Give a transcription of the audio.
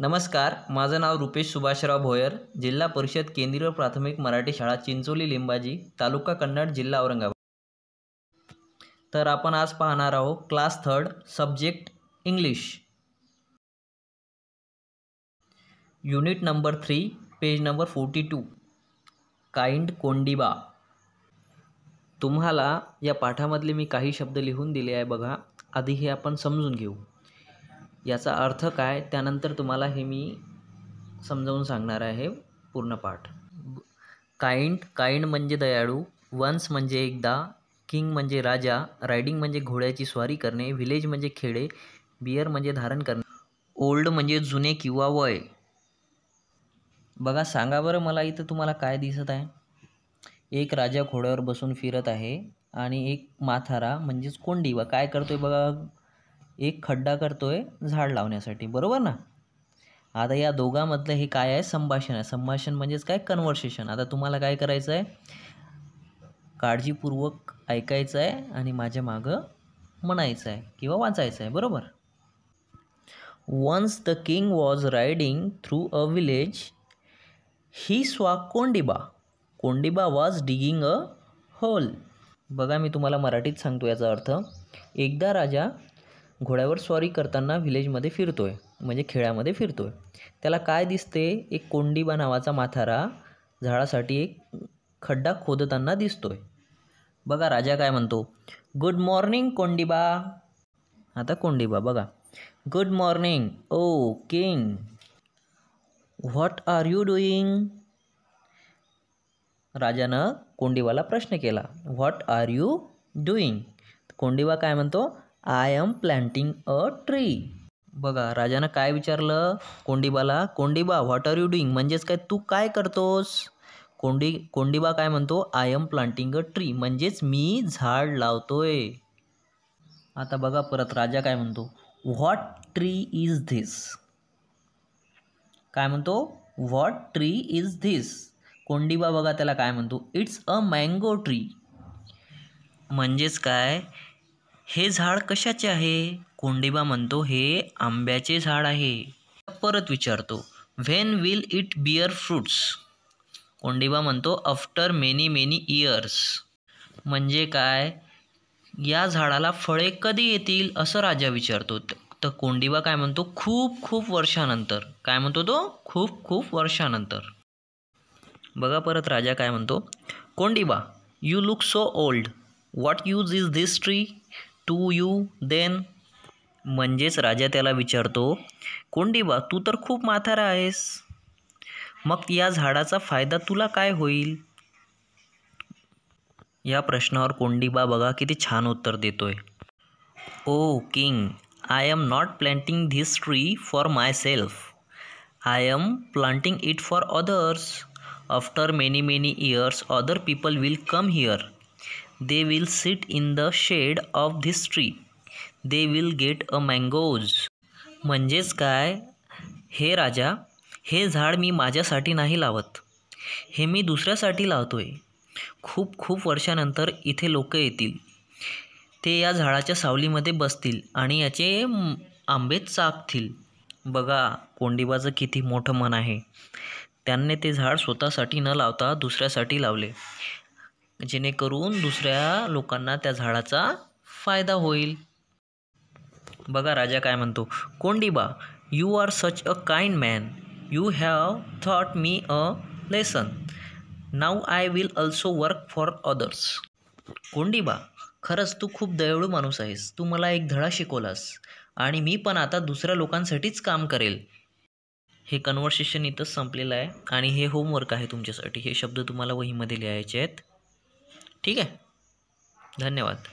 नमस्कार माझं नाव रुपेश सुभाषराव भोयर जिल्हा परिषद केंद्रीय प्राथमिक मराठी शाळा चिंचोली लिंबाजी तालुका कन्नड जिल्हा औरंगाबाद तर आपण आज पाहणार आहोत class third subject English unit number three page number forty two kind Kondiba तुम्हाला या पाठामधले मी काही शब्द लिहून दिले आहे बघा आधी हे आपण समजून घेऊ याचा अर्थ काय त्यानंतर तुम्हाला हे मी समजावून सांगणार आहे पूर्ण पाठ काइंड काइंड म्हणजे दयाळू वन्स म्हणजे एकदा किंग म्हणजे राजा रायडिंग म्हणजे घोड्याची स्वारी करणे व्हिलेज म्हणजे खेडे बियर म्हणजे धारण करणे ओल्ड म्हणजे जुने किंवा वय बघा सांगा बरं मला इथं तुम्हाला काय दिसत आहे एक राजा घोड्यावर बसून फिरत आहे आणि एक माथारा म्हणजेच कोंडी व काय करतोय बघा एक खड्डा करतो आहे झाड लावण्यासाठी बरोबर ना आता या दोघांमधलं हे काय आहे संभाषण आहे संभाषण म्हणजेच काय कन्व्हर्सेशन आता तुम्हाला काय करायचं आहे काळजीपूर्वक ऐकायचं आहे आणि माझ्या मागं म्हणायचं आहे किंवा वाचायचं आहे बरोबर once the king was riding through a village ही स्वा Kondiba Kondiba was digging a hole बघा मी तुम्हाला मराठीत सांगतो याचा अर्थ एकदा राजा घोड्यावर स्वारी करताना व्हिलेजमध्ये फिरतो आहे म्हणजे खेळामध्ये फिरतो आहे त्याला काय दिसते एक कोंडीबा नावाचा माथारा झाडासाठी एक खड्डा खोदताना दिसतो आहे बघा राजा काय म्हणतो गुड मॉर्निंग कोंडीबा आता कोंडीबा बघा good morning o king what are you doing राजानं कोंडीवाला प्रश्न केला what are you doing Kondiba काय म्हणतो I am planting a tree बघा राजानं काय विचारलं कोंडीबाला Kondiba what are you doing म्हणजेच काय तू काय करतोस कोंडी कोंडीबा काय म्हणतो I am planting a tree म्हणजेच मी झाड लावतोय आता बघा परत राजा काय म्हणतो व्हॉट ट्री इज धिस काय म्हणतो what tree is this Kondiba बघा त्याला काय म्हणतो इट्स अ मँगो ट्री म्हणजेच काय हे झाड कशाचे आहे कोंडेबा म्हणतो हे आंब्याचे झाड आहे परत विचारतो when will it bear fruits Kondiba म्हणतो आफ्टर मेनी मेनी इयर्स म्हणजे काय या झाडाला फळे कधी येतील असं राजा विचारतो तर कोंडिबा काय म्हणतो खूप खूप वर्षानंतर काय म्हणतो तो खूप खूप वर्षानंतर बघा परत राजा काय म्हणतो Kondiba you look so old what use is this tree to you then म्हणजेच राजा त्याला विचारतो कोंडीबा तू तर खूप माथारा आहेस मग या झाडाचा फायदा तुला काय होईल या प्रश्नावर कोंडीबा बघा किती छान उत्तर देतोय o king I am not planting this tree for myself I am planting it for others after many many years other people will come here they will sit in the shade of this tree they will get a mangoes म्हणजेच काय हे राजा हे झाड मी माझ्यासाठी नाही लावत हे मी दुसऱ्यासाठी लावतोय खूप खूप वर्षानंतर इथे लोक येतील ते या झाडाच्या सावलीमध्ये बसतील आणि याचे आंबे चाकतील बघा कोंडिबाचं किती मोठं मन आहे त्यांनी ते झाड स्वतःसाठी न लावता दुसऱ्यासाठी लावले जेणेकरून दुसऱ्या लोकांना त्या झाडाचा फायदा होईल बघा राजा काय म्हणतो Kondiba you are such a kind man you have thought me a lesson now I will also work for others Kondiba खरंच तू खूप दयाळू माणूस आहेस तू मला एक धडा शिकवलास आणि मी पण आता दुसऱ्या लोकांसाठीच काम करेल हे कन्व्हर्सेशन इथंच संपलेलं आहे आणि हे होमवर्क आहे तुमच्यासाठी हे शब्द तुम्हाला वहीमध्ये लिहायचे आहेत ठीक आहे धन्यवाद